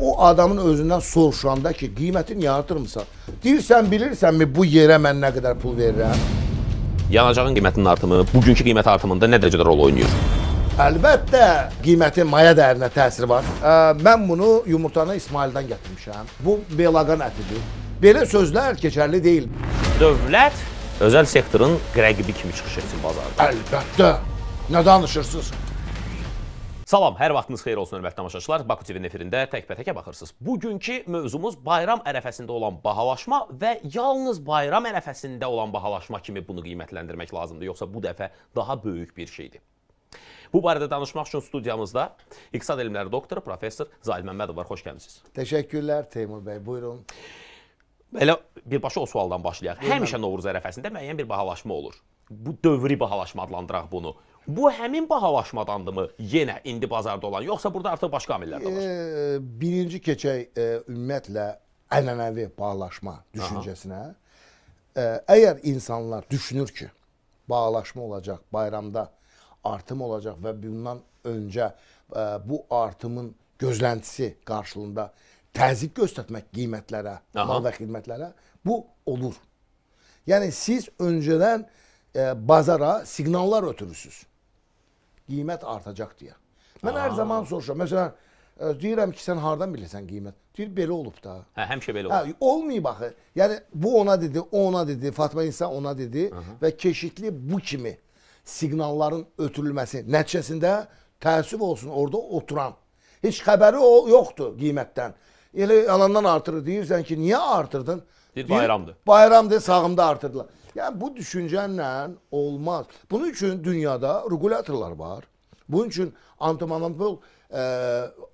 o adamın özündən soruşanda ki, qiymətin yaratırmısan? Deyirsən, bilirsənmi bu yerə mən nə qədər pul verirəm? Yanacağın qiymətinin artımı bugünkü qiymət artımında nə dərəcədə rol oynayır? Əlbəttə, qiymətin maya dəyərinə təsiri var. Ə, mən bunu yumurtanı İsmaildən gətirmişəm. Bu belaqan ətidir. Belə sözlər keçərli deyil. Dövlət özəl sektorun rəqibi kimi çıxış etsin bazarda. Əlbəttə. Nə danışırsınız? Salam, hər vaxtınız xeyir olsun, hörmətli tamaşaçılar. Baku TV-nin efirində təkbətəkə baxırsınız. Bugünkü mövzumuz bayram ərəfəsində olan bahalaşma və yalnız bayram ərəfəsində olan bahalaşma kimi bunu qiymətləndirmək lazımdır. Yoxsa bu dəfə daha böyük bir şeydir. Bu barədə danışmaq üçün studiyamızda İqtisad elmləri doktoru professor Zahid Məmmədov var. Xoş gəlmisiniz. Təşəkkürlər Teymur bəy. Buyurun. Elə birbaşa o sualdan başlayaq. Buyurun. Həmişə Novruz ərəfəsində müəyyən bir bahalaşma olur bu dövri bahalaşma adlandıraq bunu. Bu həmin bahalaşmadandırmı yenə indi bazarda olan, yoxsa burada artıq başqa amillər də var? E, birinci keçək e, ümumiyyətlə ənənəvi bağlaşma düşüncəsinə. E, əgər insanlar düşünür ki, bağlaşma olacaq, bayramda artım olacaq və bundan öncə e, bu artımın gözləntisi qarşılığında təzyiq göstərmək qiymətlərə, mal və xidmətlərə bu olur. Yəni siz öncədən e, bazara siqnallar ötürürsüz qiymət artacaq deyə. Mən Aa. hər zaman soruşuram. Məsələn, e, deyirəm ki, sən hardan bilirsən qiymət? Deyir, belə olub da. Hə, həmişə belə hə, olub. Hə, olmayıb axı. Yəni bu ona dedi, o ona dedi, Fatma İsa ona dedi Aha. və keşitli bu kimi siqnalların ötürülməsi nəticəsində təəssüf olsun orada oturan. Heç xəbəri o yoxdur qiymətdən. Elə yalandan artırır deyirsən ki, niyə artırdın? Deyir, bayramdır. Bayramdır, sağımda artırdılar. Yəni bu düşüncənlə olmaz. Bunun üçün dünyada regulyatorlar var. Bunun üçün antimonopol e,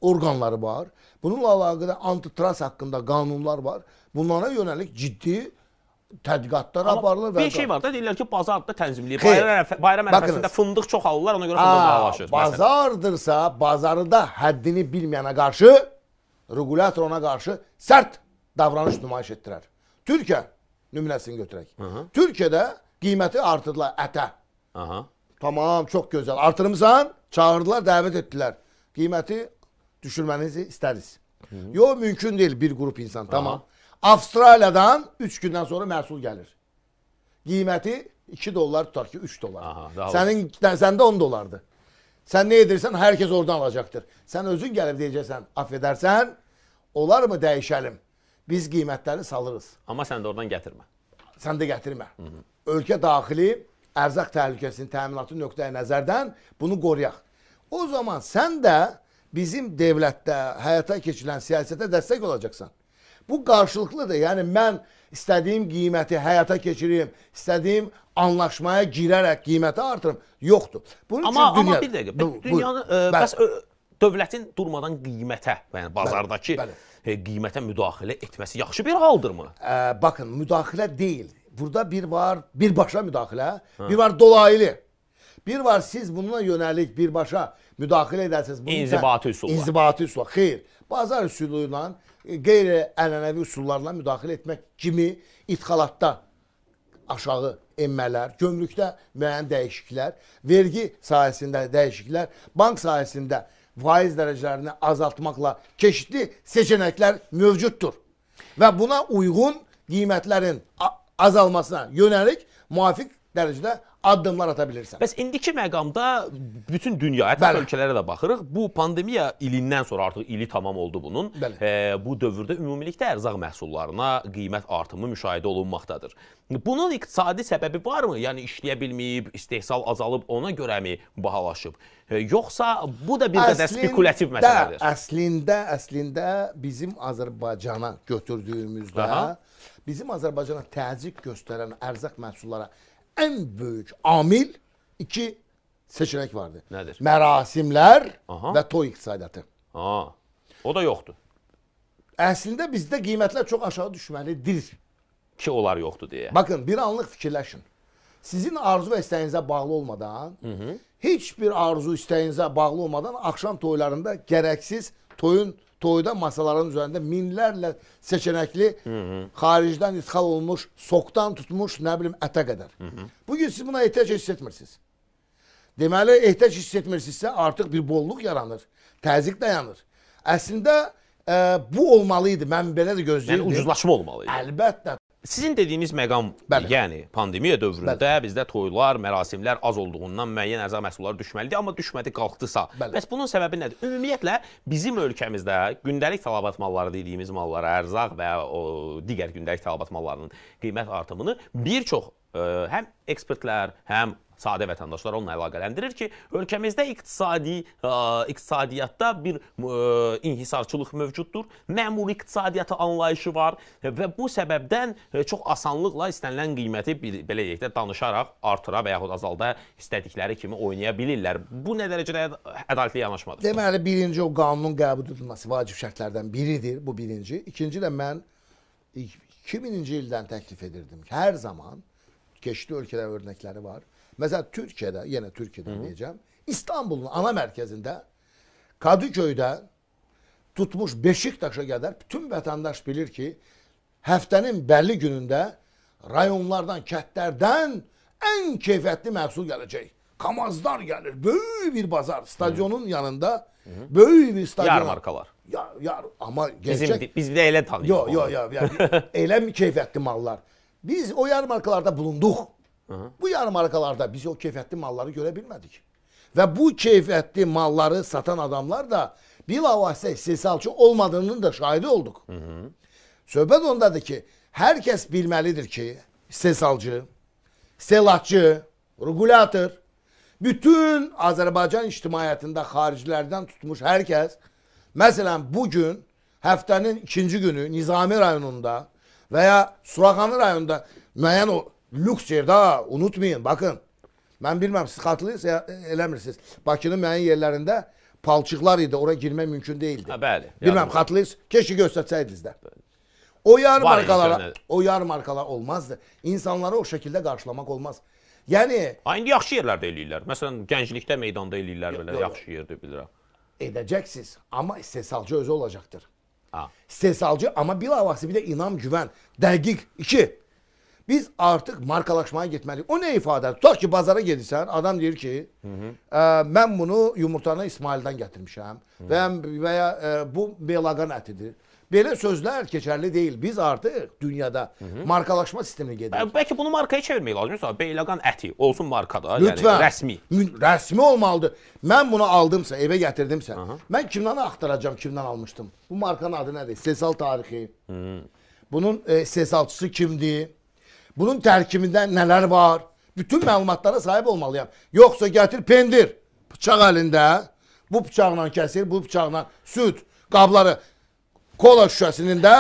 orqanları var. Bununla əlaqədar antitrust haqqında qanunlar var. Bunlara yönəlik ciddi tədqiqatlar aparılır və bir şey var da deyirlər ki, bazarda tənzimləyir. Bayram bayram ərəfəsində fındıq çox alırlar, ona görə fındıq bağlaşır. Bazardırsa, bazarda həddini bilməyənə qarşı regulyator ona qarşı sərt davranış nümayiş etdirər. Türkiyə nümunəsini götürək. Aha. Türkiyədə qiyməti artırdılar ətə. Aha. Tamam, çox gözəl. Artırmısan, çağırdılar, dəvət etdilər. Qiyməti düşürmənizi istəriz. Yox, mümkün deyil bir qrup insan, Aha. tamam. Avstraliyadan 3 gündən sonra məhsul gəlir. Qiyməti 2 dollar tutar ki, 3 dollar. Aha, Sənin səndə 10 dollardır. Sən nə edirsən, hər kəs oradan alacaqdır. Sən özün gəlib deyəcəksən, aff edərsən, olarmı dəyişəlim? biz qiymətləri salırıq. Amma sən də oradan gətirmə. Sən də gətirmə. Hı -hı. Ölkə daxili ərzaq təhlükəsinin təminatı nöqteyi nəzərdən bunu qoruyaq. O zaman sən də bizim dövlətdə həyata keçirilən siyasətə dəstək olacaqsan. Bu qarşılıqlıdır. Yəni mən istədiyim qiyməti həyata keçirim, istədiyim anlaşmaya girərək qiyməti artırım. Yoxdur. Bunun amma, üçün dünya Amma bir dəqiqə. Bu, dünyanı bu, ə, e, bəs dövlətin durmadan qiymətə, yəni bazardakı bəli, bəli. E, qiymətə müdaxilə etməsi yaxşı bir haldırmı? Ə, baxın, müdaxilə deyil. Burada bir var birbaşa müdaxilə, ha. Hə. bir var dolaylı. Bir var siz bununla yönəlik birbaşa müdaxilə edərsiniz. Bunun inzibati hə, üsulla. İnzibati üsulla. Xeyr. Bazar üsulu ilə e, qeyri-ənənəvi üsullarla müdaxilə etmək kimi idxalatda aşağı enmələr, gömrükdə müəyyən dəyişikliklər, vergi sahəsində dəyişikliklər, bank sahəsində faiz derecelerini azaltmakla çeşitli seçenekler mevcuttur. Ve buna uygun nimetlerin azalmasına yönelik muafik derecede addımlar ata bilirsən. Bəs indiki məqamda bütün dünya, hətta Bəli. ölkələrə də baxırıq. Bu pandemiya ilindən sonra artıq ili tamam oldu bunun. Bəli. E, bu dövrdə ümumilikdə ərzaq məhsullarına qiymət artımı müşahidə olunmaqdadır. Bunun iqtisadi səbəbi varmı? Yəni işləyə bilməyib, istehsal azalıb, ona görəmi bahalaşıb? E, yoxsa bu da bir əslində, qədər spekulativ məsələdir? Əslində, əslində bizim Azərbaycana götürdüyümüzdə Aha. bizim Azərbaycana təzyiq göstərən ərzaq məhsullara en böyük amil iki seçenek vardı. Nədir? Mərasimlər Aha. və TOEIC saydatı. Ha. O da yoxdur. Əslində bizdə qiymətlər çox aşağı düşməlidir. Ki onlar yoxdur deyə. Bakın bir anlıq fikirləşin. Sizin arzu və istəyinizə bağlı olmadan, Hı -hı. heç bir arzu istəyinizə bağlı olmadan axşam toylarında gərəksiz toyun toyda masaların üzərində minlərlə seçənəkli Hı -hı. xaricdən ithal olunmuş, soqdan tutmuş, nə bilim ətə qədər. Hı -hı. Bugün siz buna ehtiyac hiss etmirsiniz. Deməli, ehtiyac hiss etmirsinizsə artıq bir bolluq yaranır, təzyiq dayanır. Əslində ə, e, bu olmalı idi. Mən belə də gözləyirdim. Yəni ucuzlaşma olmalı idi. Əlbəttə. Sizin dediyiniz məqam, Bəli. yəni pandemiya dövründə Bəli. bizdə toylar, mərasimlər az olduğundan müəyyən əza məhsulları düşməlidir, amma düşmədi, qalxdısa. Bəli. Bəs bunun səbəbi nədir? Ümumiyyətlə bizim ölkəmizdə gündəlik tələbat malları dediyimiz mallara, ərzaq və o digər gündəlik tələbat mallarının qiymət artımını bir çox ə, e, həm ekspertlər, həm sadə vətəndaşlar onunla əlaqələndirir ki, ölkəmizdə iqtisadi ə, e, iqtisadiyyatda bir ə, e, inhisarçılıq mövcuddur. Məmur iqtisadiyyatı anlayışı var və bu səbəbdən ə, e, çox asanlıqla istənilən qiyməti bir, belə deyək də danışaraq artıra və yaxud azalda istədikləri kimi oynaya bilirlər. Bu nə dərəcədə ədalətli yanaşmadır? Deməli, birinci o qanunun qəbul edilməsi vacib şərtlərdən biridir. Bu birinci. İkinci də mən 2000-ci ildən təklif edirdim ki, hər zaman keçdi ölkələr örnəkləri var Mesela Türkiye'de, yine Türkiye'de Hı. diyeceğim. İstanbul'un ana merkezinde Kadıköy'de tutmuş Beşiktaş'a kadar bütün vatandaş bilir ki həftənin bəlli günündə rayonlardan, kəndlərdən ən keyfiyyətli məhsul gələcək. Kamazlar gəlir. Böyük bir bazar stadionun Hı. yanında. Hı. Böyük bir stadion. Yarmarkalar. Ya, ya ama gerçek. Bizim, biz bir de elə tanıyırıq. Yo, yo, yo. Yani, elə keyfiyyətli mallar. Biz o yarmarkalarda bulunduq. Aha. Bu yarı markalarda biz o keyfiyyətli malları görə bilmədik. Və bu keyfiyyətli malları satan adamlar da bilavasitə istehsalçı olmadığının da şahidi olduq. Hı -hı. Söhbət ondadır ki, hər kəs bilməlidir ki, istehsalcı, istehlakçı, regulyator, bütün Azərbaycan ictimaiyyətində xaricilərdən tutmuş hər kəs, məsələn, bugün həftənin ikinci günü Nizami rayonunda və ya Suraxanı rayonunda müəyyən o lüks yerdə unutmayın, baxın. Mən bilmirəm siz xatırlayırsınız, eləmirsiniz. Bakının müəyyən yerlərində palçıqlar idi, ora girmək mümkün deyildi. Hə, bəli. Bilmirəm xatırlayırsınız. Keşi göstərsəydiniz də. Bəli. O yarı Var markalara, insanlar. o yarı markalar olmazdı. İnsanları o şəkildə qarşılamaq olmaz. Yəni A indi yaxşı yerlərdə eləyirlər. Məsələn, gənclikdə meydanda eləyirlər belə, yaxşı yerdə bilirəm. Edəcəksiniz, amma istehsalcı özü olacaqdır. Ha. İstehsalcı amma bilavasitə bir də inam, güvən, dəqiq. 2. Biz artıq markalaşmaya getməliyik. O nə ifadə? Tutaq ki, bazara gedirsən, adam deyir ki, Hı -hı. Ə, mən bunu yumurtanı İsmaildən gətirmişəm Hı -hı. və və ya ə, bu belaqan ətidir. Belə sözlər keçərli deyil. Biz artıq dünyada Hı -hı. markalaşma sisteminə gedirik. Bəlkə bunu markaya çevirmək lazımdır. Beyləqan əti olsun markada, yəni Lütfən, yəni rəsmi. Rəsmi olmalıdır. Mən bunu aldımsa, evə gətirdimsə, Hı -hı. mən kimdən axtaracağım, kimdən almışdım? Bu markanın adı nədir? Sesal tarixi. Hı hmm. -hı. Bunun e, sesalçısı kimdir? Bunun tərkibində nələr var? Bütün məlumatlara sahib olmalıyam. Yoxsa gətir pendir bıçaq əlində. Bu bıçaqla kəsir, bu bıçaqla süd qabları kola şüşəsinin də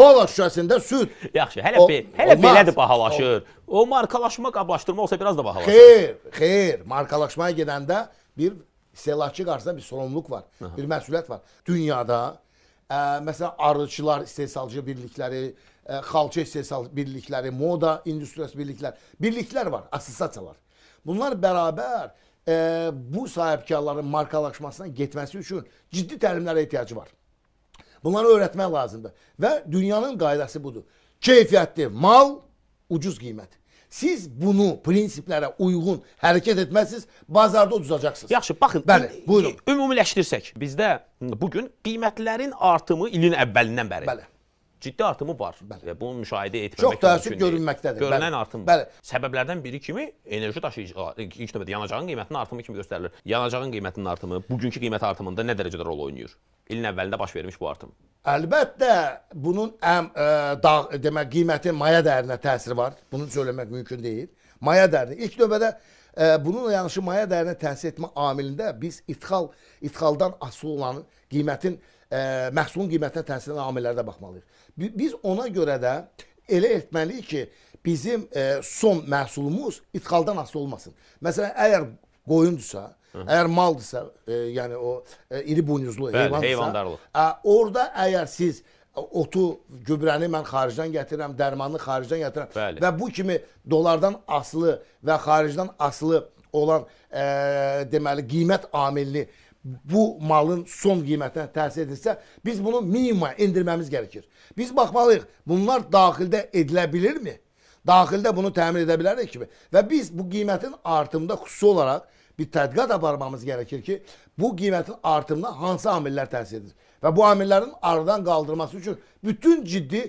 Kola şüşəsində süd. Yaxşı, hələ o, be, hələ olmaz. belədir bahalaşır. O, o markalaşma, qablaşdırma olsa biraz da bahalaşır. Xeyr, xeyr. Markalaşmaya gedəndə bir istehlakçı qarşısında bir sorumluluq var, Aha. bir məsuliyyət var. Dünyada məsələn, arıçılar istehsalcı birlikləri, xalça istehsal birlikləri, moda industriyası birliklər, birliklər var, assosiasiyalar. Bunlar bərabər e, bu sahibkarların markalaşmasına getməsi üçün ciddi təlimlərə ehtiyacı var. Bunları öyrətmək lazımdır və dünyanın qaydası budur. Keyfiyyətli mal, ucuz qiymət. Siz bunu prinsiplərə uyğun hərəkət etməzsiniz, bazarda uduzacaqsınız. Yaxşı, baxın. Bəli, buyurun. Ümumiləşdirsək, bizdə bu gün qiymətlərin artımı ilin əvvəlindən bəri. Bəli. Ciddi artımı var bəli. və bunu müşahidə etmək çox təəssüf görünməkdədir. Görünən bəli. artım. Bəli. Səbəblərdən biri kimi enerji daşıyıcıları e, ilk növbədə yanacağın qiymətinin artımı kimi göstərilir. Yanacağın qiymətinin artımı bugünkü qiymət artımında nə dərəcədə rol oynayır? ilin əvvəlində baş vermiş bu artım? Əlbəttə, bunun əm, ə, e, dağ, demək, qiymətin maya dəyərinə təsiri var. Bunu söyləmək mümkün deyil. Maya dəyərini ilk növbədə ə, e, bununla yanaşı maya dəyərinə təsir etmə amilində biz idxal, idxaldan asılı olan qiymətin ə, e, məhsulun qiymətinə təsir edən amillərdə baxmalıyıq. Biz ona görə də elə etməliyik ki, bizim ə, son məhsulumuz idxaldan asılı olmasın. Məsələn, əgər qoyundursa, Hı. Əgər maldırsa, e, yəni o e, iri buynuzlu Bəli, heyvandırsa, heyvandarlıq. Ə, e, orada əgər siz otu, gübrəni mən xaricdən gətirirəm, dərmanını xaricdən gətirirəm Bəli. və bu kimi dolardan asılı və xaricdən asılı olan e, deməli qiymət amilini bu malın son qiymətinə təsir edirsə, biz bunu minimuma endirməmiz gərekir. Biz baxmalıyıq, bunlar daxildə edilə bilirmi? Daxildə bunu təmin edə bilərik kimi. Və biz bu qiymətin artımında xüsusi olaraq bir tədqiqat aparmamız gerekir ki, bu qiymətin artımına hansı amillər təsir edir? Və bu amillərin aradan qaldırması üçün bütün ciddi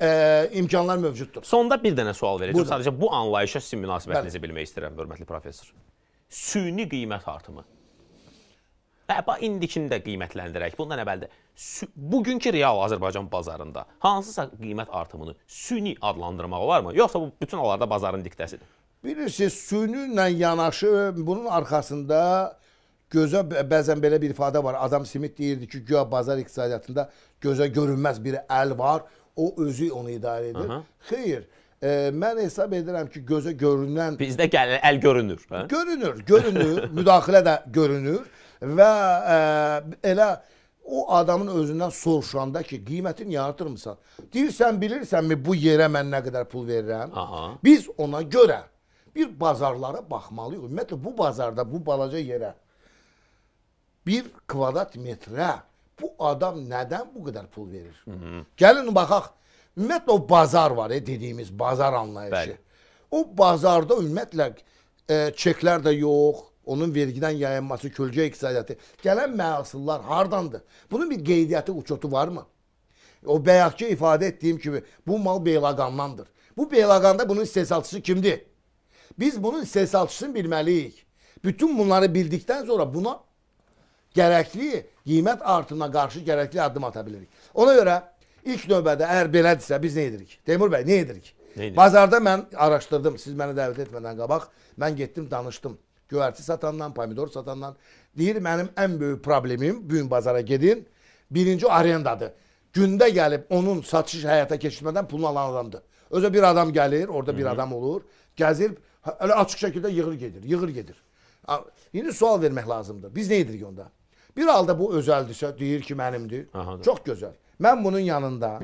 e, imkanlar mövcuddur. Sonda bir dənə sual verəcəm. Burada. Sadəcə bu anlayışa sizin münasibətinizi Bəli. bilmək istəyirəm, hörmətli professor. Süni qiymət artımı. Əba hə, indikini də qiymətləndirək. Bundan əvvəldə bugünkü real Azərbaycan bazarında hansısa qiymət artımını süni adlandırmaq olarmı? Yoxsa bu bütün onlarda bazarın diktəsidir? Bilirsiniz, sünnünlə yanaşı bunun arxasında gözə bəzən belə bir ifadə var. Adam Smith deyirdi ki, güya bazar iqtisadiyyatında gözə görünməz bir əl var. O özü onu idarə edir. Aha. Xeyr. E, mən hesab edirəm ki, gözə görünən Bizdə gəl əl görünür, hə? Görünür, görünür, müdaxilə də görünür və e, elə o adamın özündən soruşanda ki, qiymətin yaratırmısan? Deyirsən, bilirsənmi bu yerə mən nə qədər pul verirəm? Aha. Biz ona görə bir bazarlara baxmalıyıq. Ümumiyyətlə bu bazarda, bu balaca yerə bir kvadrat metrə bu adam nədən bu qədər pul verir? Hı -hı. Gəlin baxaq. Ümumiyyətlə o bazar var, e, dediyimiz bazar anlayışı. Bəli. O bazarda ümumiyyətlə e, çeklər də yox, onun vergidən yayınması, kölgə iqtisadiyyatı, gələn məhsullar hardandır? Bunun bir qeydiyyatı, uçotu varmı? O bəyaqçı ifadə etdiyim kimi bu mal Beyləqandandır. Bu Beyləqanda bunun istehsalçısı kimdir? Biz bunun istehsalçısını bilməliyik. Bütün bunları bildikdən sonra buna gərəkli qiymət artımına qarşı gərəkli addım ata bilirik. Ona görə ilk növbədə əgər belədirsə biz nə edirik? Teymur bəy, nə edirik? Neyini? Bazarda mən araşdırdım. Siz məni dəvət etmədən qabaq mən getdim, danışdım. Göyərti satandan, pomidor satandan. Deyir mənim ən böyük problemim bu gün bazara gedin. Birinci arendadır. Gündə gəlib onun satış həyata keçirmədən pulunu alan adamdır. Özə bir adam gəlir, orada Hı -hı. bir adam olur, gəzir Elə açıq şəkildə yığır gedir, yığır gedir. İndi sual vermək lazımdır. Biz nə edirik onda? Bir halda bu özəldirsə, deyir ki, mənimdir. Aha, Çox gözəl. Mən bunun yanında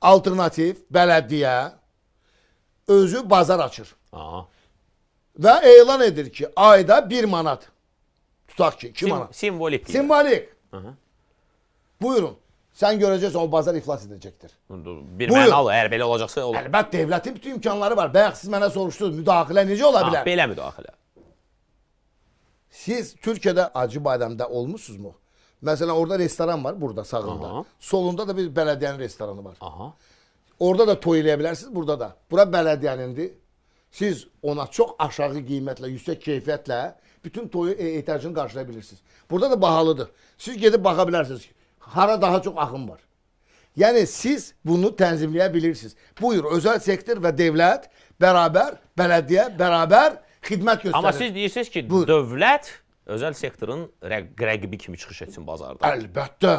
alternativ bələdiyyə özü bazar açır. Aha. Və elan edir ki, ayda 1 manat. Tutaq ki, 2 Sim manat. Simvolik. Simvolik. Aha. Buyurun. Sən görəcəksən o bazar iflas edəcəkdir. Bir Buyur. mənalı əgər belə olacaqsa olur. Əlbət dövlətin bütün imkanları var. Bayaq siz mənə soruşdunuz müdaxilə necə ah, ola bilər? Ha, belə müdaxilə. Siz Türkiyədə Acı Badəmdə olmusunuzmu? Məsələn orada restoran var burada sağında. Aha. Solunda da bir bələdiyyənin restoranı var. Aha. Orada da toy eləyə bilərsiniz, burada da. Bura bələdiyyənindir. Siz ona çox aşağı qiymətlə, yüksək keyfiyyətlə bütün toyu ehtiyacını qarşılaya bilirsiniz. Burada da bahalıdır. Siz gedib baxa bilərsiniz ki, hara daha çox axın var. Yəni siz bunu tənzimləyə bilirsiniz. Buyur, özəl sektor və dövlət bərabər, bələdiyyə bərabər xidmət göstərir. Amma siz deyirsiniz ki, Buyur. dövlət özəl sektorun rəq rəqibi kimi çıxış etsin bazarda. Əlbəttə.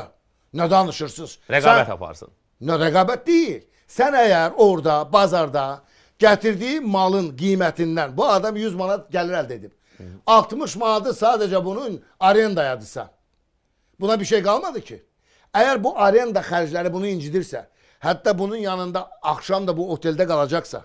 Nə danışırsınız? Rəqabət Sən, aparsın. Nə rəqabət deyil. Sən əgər orada bazarda gətirdiyi malın qiymətindən bu adam 100 manat gəlir əldə edib. Hı. 60 manatı sadəcə bunun arendayadırsa. Buna bir şey qalmadı ki. Əgər bu arenda xərcləri bunu incidirsə, hətta bunun yanında axşam da bu oteldə qalacaqsa,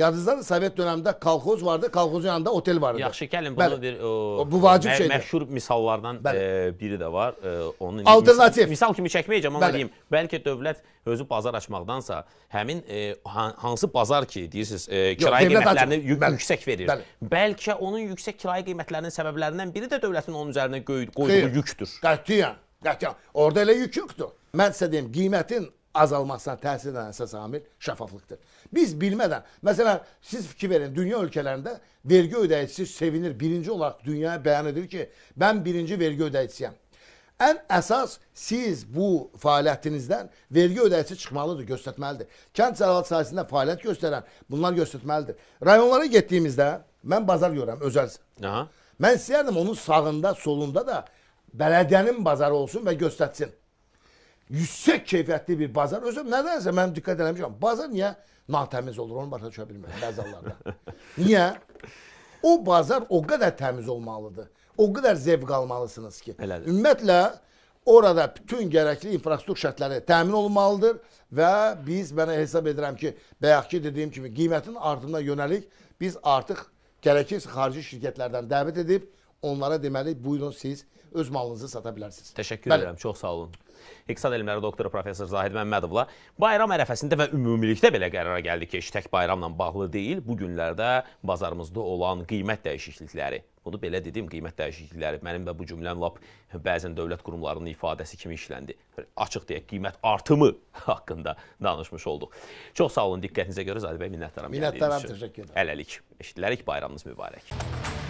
Yadınızdadır Sovet dövründə kolxoz vardı, kolxozun yanında otel vardı. Yaxşı gəlin, bunu Bəli. bir o, bu vacib mə şeydir. Məşhur misallardan Bəli. e, biri də var. E, onun alternativ misal, misal kimi çəkməyəcəm amma deyim, bəlkə dövlət özü bazar açmaqdansa həmin e, hansı bazar ki, deyirsiniz, e, kirayə Yox, qiymətlərini yük Bəli. yüksək verir. Bəli. Bəlkə onun yüksək kirayə qiymətlərinin səbəblərindən biri də dövlətin onun üzərinə qoyduğu Xeyr. yükdür. Qətiyyən. Qətiyyən. Orada elə yük yoxdur. Mən sizə deyim, qiymətin azalmasına təsir edən əsas amil şəffaflıqdır. Biz bilmədən, məsələn, siz fikir verin, dünya ölkələrində vergi ödəyicisi sevinir, birinci olaraq dünyaya bəyan edir ki, mən birinci vergi ödəyicisiyəm. Ən əsas siz bu fəaliyyətinizdən vergi ödəyicisi çıxmalıdır, göstərməlidir. Kənd sərhəd sahəsində fəaliyyət göstərən bunlar göstərməlidir. Rayonlara getdiyimizdə mən bazar görürəm özəl. Mən istəyərdim onun sağında, solunda da bələdiyyənin bazarı olsun və göstərsin. Yüksək keyfiyyətli bir bazar. Özüm nədənsə mən diqqət eləmişəm. Bazar niyə natəmiz olur? Onu başa düşə bilmirəm bəzi hallarda. niyə? O bazar o qədər təmiz olmalıdır. O qədər zevq almalısınız ki. Elədir. Ümumiyyətlə orada bütün gərəkli infrastruktur şərtləri təmin olunmalıdır və biz mənə hesab edirəm ki, bayaqki dediyim kimi qiymətin artımına yönəlik biz artıq gərəkirsə xarici şirkətlərdən dəvət edib onlara deməli buyurun siz öz malınızı sata bilərsiniz. Təşəkkür Bəli. edirəm, çox sağ olun. İqtisad elmləri doktoru professor Zahid Məmmədovla bayram ərəfəsində və ümumilikdə belə qərara gəldi ki, iştək bayramla bağlı deyil, bu günlərdə bazarımızda olan qiymət dəyişiklikləri. Bunu belə dedim, qiymət dəyişiklikləri. Mənim və bu cümləm lap bəzən dövlət qurumlarının ifadəsi kimi işləndi. Açıq deyək, qiymət artımı haqqında danışmış olduq. Çox sağ olun diqqətinizə görə Zahid bəy minnətdaram. Minnətdaram, təşəkkür edirəm. Hələlik, eşidilərik, bayramınız mübarək.